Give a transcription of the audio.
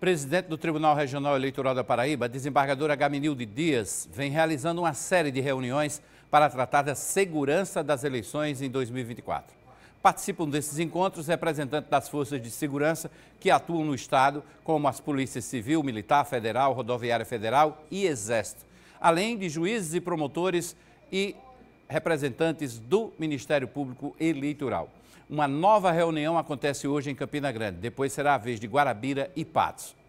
Presidente do Tribunal Regional Eleitoral da Paraíba, a desembargadora Gaminilde Dias, vem realizando uma série de reuniões para tratar da segurança das eleições em 2024. Participam desses encontros representantes das forças de segurança que atuam no Estado, como as polícias civil, militar, federal, rodoviária federal e exército, além de juízes e promotores e representantes do Ministério Público Eleitoral. Uma nova reunião acontece hoje em Campina Grande. Depois será a vez de Guarabira e Patos.